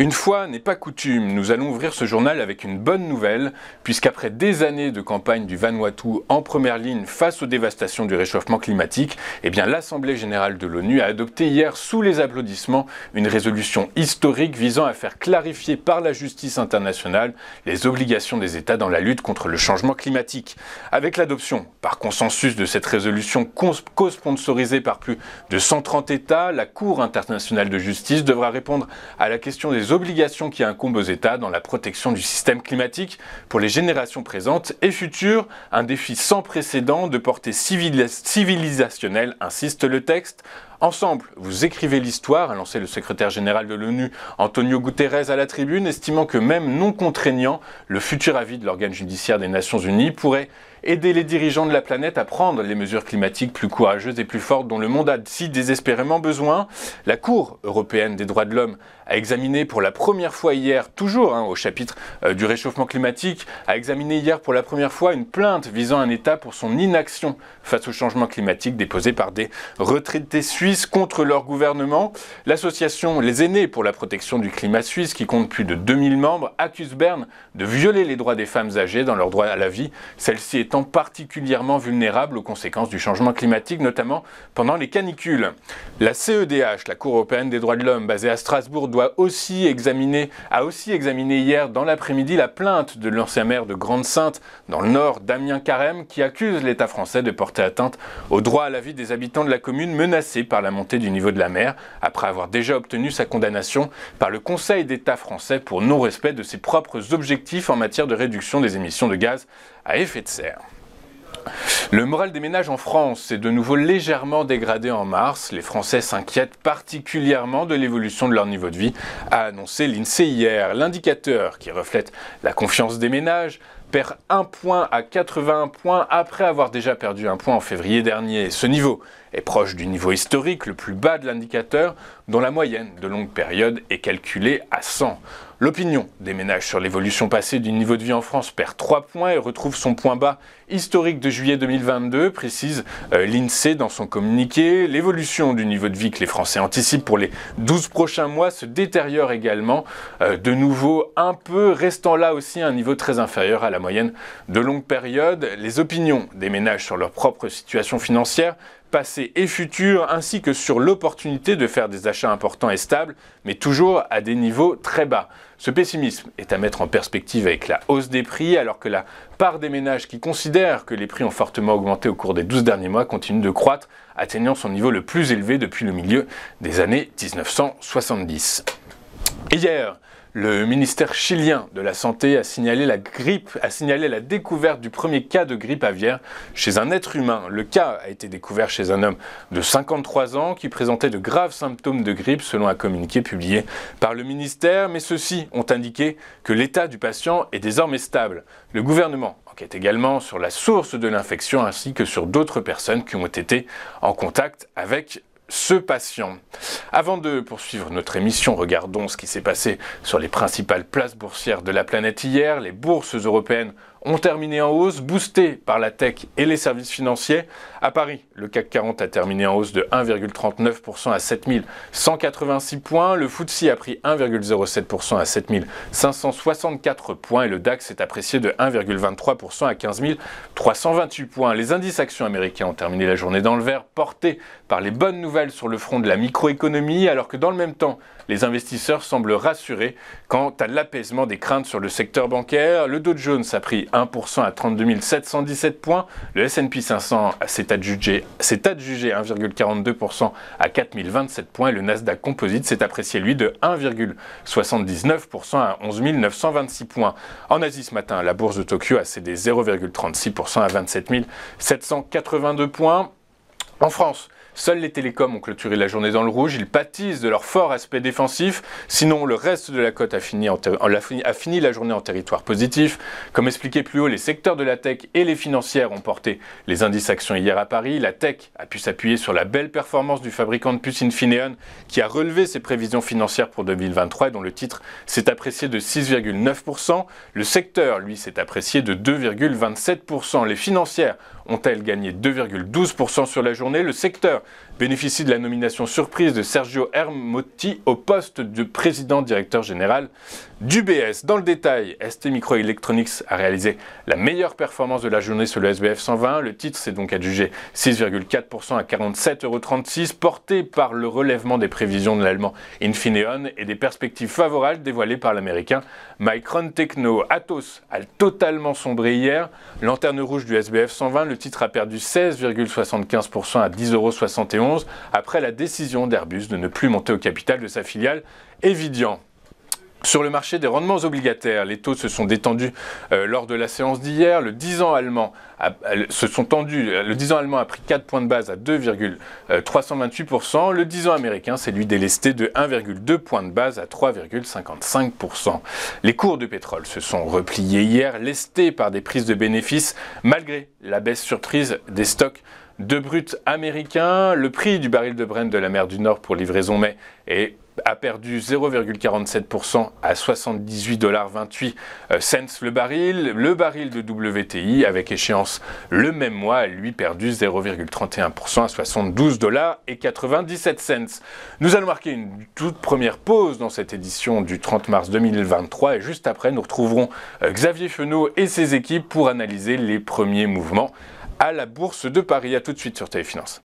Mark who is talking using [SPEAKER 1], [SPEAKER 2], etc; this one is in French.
[SPEAKER 1] Une fois n'est pas coutume, nous allons ouvrir ce journal avec une bonne nouvelle, puisqu'après des années de campagne du Vanuatu en première ligne face aux dévastations du réchauffement climatique, eh bien l'Assemblée générale de l'ONU a adopté hier sous les applaudissements une résolution historique visant à faire clarifier par la justice internationale les obligations des États dans la lutte contre le changement climatique. Avec l'adoption par consensus de cette résolution co-sponsorisée par plus de 130 États, la Cour internationale de justice devra répondre à la question des obligations qui incombent aux États dans la protection du système climatique pour les générations présentes et futures, un défi sans précédent de portée civilisationnelle, insiste le texte, Ensemble, vous écrivez l'histoire, a lancé le secrétaire général de l'ONU Antonio Guterres à la tribune, estimant que même non contraignant, le futur avis de l'organe judiciaire des Nations Unies pourrait aider les dirigeants de la planète à prendre les mesures climatiques plus courageuses et plus fortes dont le monde a si désespérément besoin. La Cour européenne des droits de l'homme a examiné pour la première fois hier, toujours hein, au chapitre euh, du réchauffement climatique, a examiné hier pour la première fois une plainte visant un État pour son inaction face au changement climatique déposée par des retraités suisses contre leur gouvernement. L'association Les Aînés pour la protection du climat suisse, qui compte plus de 2000 membres, accuse Berne de violer les droits des femmes âgées dans leur droit à la vie. Celle-ci est étant particulièrement vulnérable aux conséquences du changement climatique, notamment pendant les canicules. La CEDH, la Cour européenne des droits de l'homme, basée à Strasbourg, doit aussi examiner, a aussi examiné hier dans l'après-midi la plainte de l'ancien maire de Grande-Sainte, dans le nord, Damien Carême, qui accuse l'État français de porter atteinte au droit à la vie des habitants de la commune menacée par la montée du niveau de la mer, après avoir déjà obtenu sa condamnation par le Conseil d'État français pour non-respect de ses propres objectifs en matière de réduction des émissions de gaz à effet de serre. Le moral des ménages en France s'est de nouveau légèrement dégradé en mars. Les Français s'inquiètent particulièrement de l'évolution de leur niveau de vie, a annoncé l'INSEE hier. L'indicateur, qui reflète la confiance des ménages, perd un point à 81 points après avoir déjà perdu un point en février dernier. Ce niveau est proche du niveau historique, le plus bas de l'indicateur, dont la moyenne de longue période est calculée à 100. L'opinion des ménages sur l'évolution passée du niveau de vie en France perd 3 points et retrouve son point bas historique de juillet 2022, précise euh, l'INSEE dans son communiqué. L'évolution du niveau de vie que les Français anticipent pour les 12 prochains mois se détériore également, euh, de nouveau un peu, restant là aussi à un niveau très inférieur à la moyenne de longue période. Les opinions des ménages sur leur propre situation financière passé et futur, ainsi que sur l'opportunité de faire des achats importants et stables, mais toujours à des niveaux très bas. Ce pessimisme est à mettre en perspective avec la hausse des prix, alors que la part des ménages qui considèrent que les prix ont fortement augmenté au cours des 12 derniers mois continue de croître, atteignant son niveau le plus élevé depuis le milieu des années 1970. Hier, le ministère chilien de la Santé a signalé la grippe, a la découverte du premier cas de grippe aviaire chez un être humain. Le cas a été découvert chez un homme de 53 ans qui présentait de graves symptômes de grippe selon un communiqué publié par le ministère, mais ceux-ci ont indiqué que l'état du patient est désormais stable. Le gouvernement enquête également sur la source de l'infection ainsi que sur d'autres personnes qui ont été en contact avec ce patient. Avant de poursuivre notre émission, regardons ce qui s'est passé sur les principales places boursières de la planète hier. Les bourses européennes ont terminé en hausse, boostés par la tech et les services financiers. À Paris, le CAC 40 a terminé en hausse de 1,39% à 7186 points. Le FTSE a pris 1,07% à 7564 points et le DAX est apprécié de 1,23% à 15328 points. Les indices actions américains ont terminé la journée dans le vert, portés par les bonnes nouvelles sur le front de la microéconomie, alors que dans le même temps, les investisseurs semblent rassurés quant à l'apaisement des craintes sur le secteur bancaire. Le Dow Jones a pris 1% à 32 717 points. Le S&P 500 s'est adjugé, adjugé 1,42% à 4027 points. Et le Nasdaq Composite s'est apprécié, lui, de 1,79% à 11 926 points. En Asie ce matin, la bourse de Tokyo a cédé 0,36% à 27 782 points. En France, Seuls les télécoms ont clôturé la journée dans le rouge. Ils pâtissent de leur fort aspect défensif. Sinon, le reste de la cote a fini, la journée en territoire positif. Comme expliqué plus haut, les secteurs de la tech et les financières ont porté les indices actions hier à Paris. La tech a pu s'appuyer sur la belle performance du fabricant de puces Infineon qui a relevé ses prévisions financières pour 2023 et dont le titre s'est apprécié de 6,9%. Le secteur, lui, s'est apprécié de 2,27%. Les financières ont-elles gagné 2,12% sur la journée. Le secteur bénéficie de la nomination surprise de Sergio Hermotti au poste de président-directeur général du BS. Dans le détail, ST Microelectronics a réalisé la meilleure performance de la journée sur le SBF 120. Le titre s'est donc adjugé 6,4% à 47,36 porté par le relèvement des prévisions de l'allemand Infineon et des perspectives favorables dévoilées par l'américain Micron Techno. Atos a totalement sombré hier. Lanterne rouge du SBF 120, le titre a perdu 16,75% à 10,71 euros après la décision d'Airbus de ne plus monter au capital de sa filiale Evidian. Sur le marché des rendements obligataires, les taux se sont détendus euh, lors de la séance d'hier. Le 10 ans allemand a, se sont tendus. Euh, le 10 ans allemand a pris 4 points de base à 2,328%. Euh, le 10 ans américain s'est lui délesté de 1,2 points de base à 3,55%. Les cours de pétrole se sont repliés hier, lestés par des prises de bénéfices malgré la baisse surprise des stocks de brut américain. Le prix du baril de Brent de la mer du Nord pour livraison mai a perdu 0,47% à 78,28 euh, cents le baril. Le baril de WTI, avec échéance le même mois, a lui perdu 0,31% à 72,97$. cents. Nous allons marquer une toute première pause dans cette édition du 30 mars 2023 et juste après, nous retrouverons euh, Xavier Fenot et ses équipes pour analyser les premiers mouvements à la Bourse de Paris. à tout de suite sur Téléfinance.